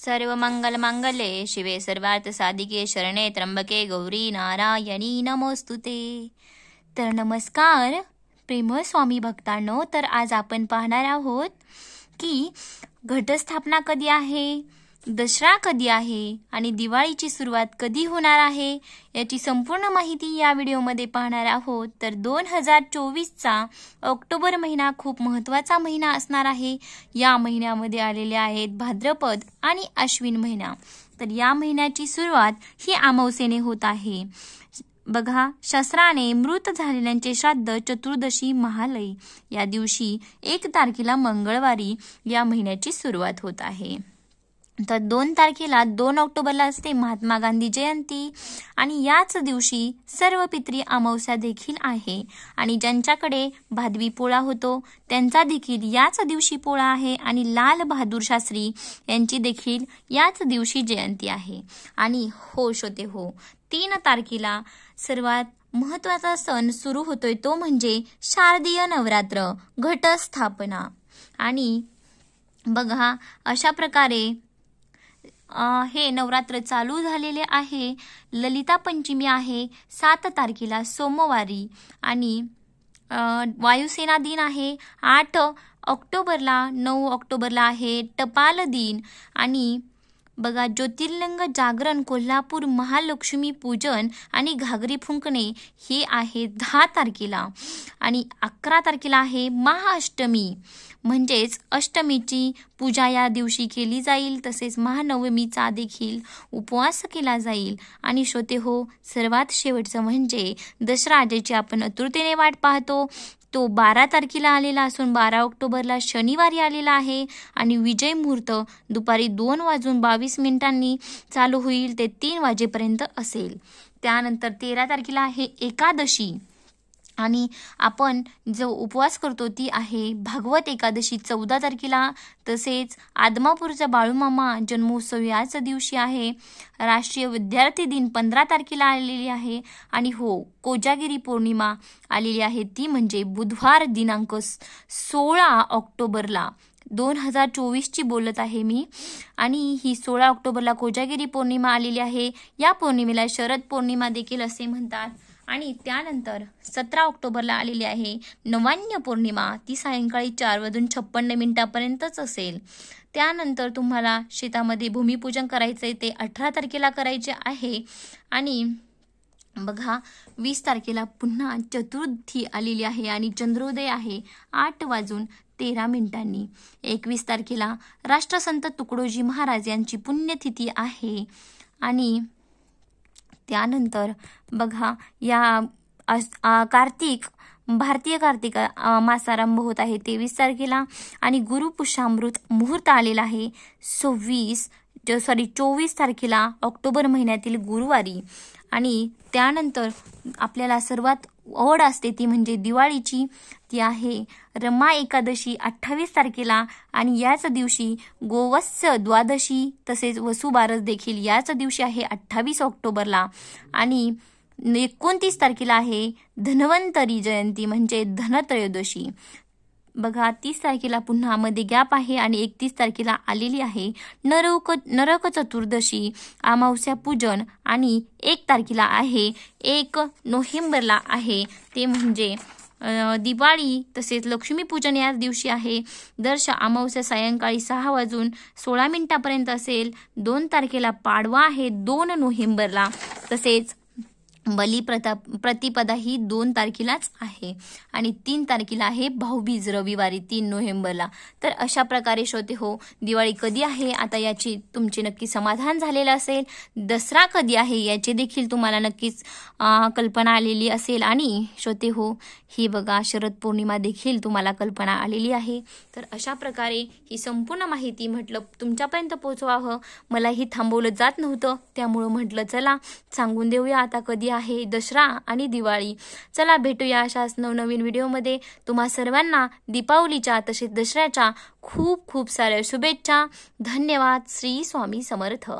सर्व मंगल मंगले शिवे सर्वार्थ साधिके शरणे त्र्यंबके गौरी नारायणी नमोस्तुते तर नमस्कार प्रेम स्वामी भक्तांनो तर आज आपण पाहणार आहोत की घटस्थापना कधी आहे दसरा कधी आहे आणि दिवाळीची सुरुवात कधी होणार आहे याची संपूर्ण माहिती या व्हिडिओमध्ये पाहणार आहोत तर दोन हजार चोवीसचा ऑक्टोबर महिना खूप महत्त्वाचा महिना असणार आहे या महिन्यामध्ये आलेले आहेत भाद्रपद आणि अश्विन महिना तर या महिन्याची सुरुवात ही अमावसेने होत आहे बघा शस्त्राने मृत झालेल्यांचे श्राद्ध चतुर्दशी महालय या दिवशी एक तारखेला मंगळवारी या महिन्याची सुरुवात होत आहे तर दोन तारखेला दोन ऑक्टोबरला असते महात्मा गांधी जयंती आणि याच दिवशी सर्व पित्री अमावस्या देखील आहे आणि ज्यांच्याकडे भादवी पोळा होतो त्यांचा देखील याच दिवशी पोळा आहे आणि लाल बहादूर शास्त्री यांची देखील याच दिवशी जयंती आहे आणि हो शोते हो तीन तारखेला सर्वात महत्वाचा सण सुरू होतोय तो म्हणजे शारदीय नवरात्र घटस्थापना आणि बघा अशा प्रकारे हे नवरात्र चालू झालेले आहे ललिता पंचमी आहे सात तारखेला सोमवारी आणि वायुसेना दिन आहे आठ ऑक्टोबरला नऊ ऑक्टोबरला आहे टपाल दिन आणि बघा ज्योतिर्लिंग जागरण कोल्हापूर महालक्ष्मी पूजन आणि घागरी फुंकणे हे आहे दहा तारखेला आणि अकरा तारखेला आहे महाअष्टमी म्हणजेच अष्टमीची पूजा या दिवशी केली जाईल तसेच महानवमीचा देखील उपवास केला जाईल आणि श्रोते हो सर्वात शेवटचं म्हणजे दसरा आपण अतुरतेने वाट पाहतो तो बारा तारखेला आलेला असून बारा ऑक्टोबरला शनिवारी आलेला आहे आणि विजय मुहूर्त दुपारी दोन वाजून बावीस मिनिटांनी चालू होईल ते तीन वाजेपर्यंत असेल त्यानंतर तेरा तारखेला आहे एकादशी आणि आपण जो उपवास करतो ती आहे भागवत एकादशी चौदा तारखेला तसेच आदमापूरचा बाळूमामा जन्मोत्सव याच दिवशी आहे राष्ट्रीय विद्यार्थी दिन पंधरा तारखेला आलेली आहे आणि हो कोजागिरी पौर्णिमा आलेली आहे ती म्हणजे बुधवार दिनांक सोळा ऑक्टोबरला दोन हजार चोवीसची बोलत आहे मी आणि ही सोळा ऑक्टोबरला कोजागिरी पौर्णिमा आलेली आहे या पौर्णिमेला शरद पौर्णिमा देखील असे म्हणतात आणि त्यानंतर सतरा ऑक्टोबरला आलेली आहे नवान्य पौर्णिमा ती सायंकाळी चार वाजून छप्पन्न मिनिटापर्यंतच असेल त्यानंतर तुम्हाला शेतामध्ये भूमिपूजन करायचं आहे ते अठरा तारखेला करायचे आहे आणि बघा वीस तारखेला पुन्हा चतुर्थी आलेली आहे आणि चंद्रोदय आहे आठ वाजून तेरा मिनिटांनी एकवीस तारखेला राष्ट्रसंत तुकडोजी महाराज यांची पुण्यतिथी आहे आणि त्यानंतर बघा या कार्तिक भारतीय कार्तिक मासारंभ होत आहे तेवीस तारखेला आणि गुरुपुषामृत मुहूर्त आलेला आहे सव्वीस ज सॉरी चोवीस तारखेला ऑक्टोबर महिन्यातील गुरुवारी आणि त्यानंतर आपल्याला सर्वात ओढ असते ती म्हणजे दिवाळीची ती आहे रमा एकादशी अठ्ठावीस तारखेला आणि याच दिवशी गोवत्स द्वादशी तसेच वसुबारस देखील याच दिवशी आहे अठ्ठावीस ऑक्टोबरला आणि एकोणतीस तारखेला आहे धन्वंतरी जयंती म्हणजे धनत्रयोदशी बघा तीस तारखेला पुन्हा मध्ये गॅप आहे आणि एकतीस तारखेला आलेली आहे नरक नरक चतुर्दशी अमावस्या पूजन आणि एक तारखेला आहे एक नोव्हेंबरला आहे ते म्हणजे दिवाळी तसेच लक्ष्मीपूजन या दिवशी आहे दर्श अमावस्या सायंकाळी सहा वाजून सोळा मिनिटापर्यंत असेल दोन तारखेला पाडवा आहे दोन नोव्हेंबरला तसेच बलिप्रता प्रतिपदा ही दोन तारखेलाच आहे आणि तीन तारखेला आहे भाऊबीज रविवारी तीन नोव्हेंबरला तर अशा प्रकारे श्रोते हो दिवाळी कधी आहे आता याची तुमचे नक्की समाधान झालेलं असेल दसरा कधी आहे याची देखील तुम्हाला नक्कीच कल्पना आलेली असेल आणि श्रोते हो ही बघा शरद पौर्णिमा देखील तुम्हाला कल्पना आलेली आहे तर अशा प्रकारे ही संपूर्ण माहिती म्हटलं तुमच्यापर्यंत पोचवावं मला ही थांबवलं जात नव्हतं त्यामुळं म्हटलं चला सांगून देऊया आता कधी आहे दसरा आणि दिवाळी चला भेटूया अशाच नवनवीन व्हिडिओमध्ये तुम्हा सर्वांना दीपावलीच्या तसेच दसऱ्याच्या खूप खूप साऱ्या शुभेच्छा धन्यवाद श्री स्वामी समर्थ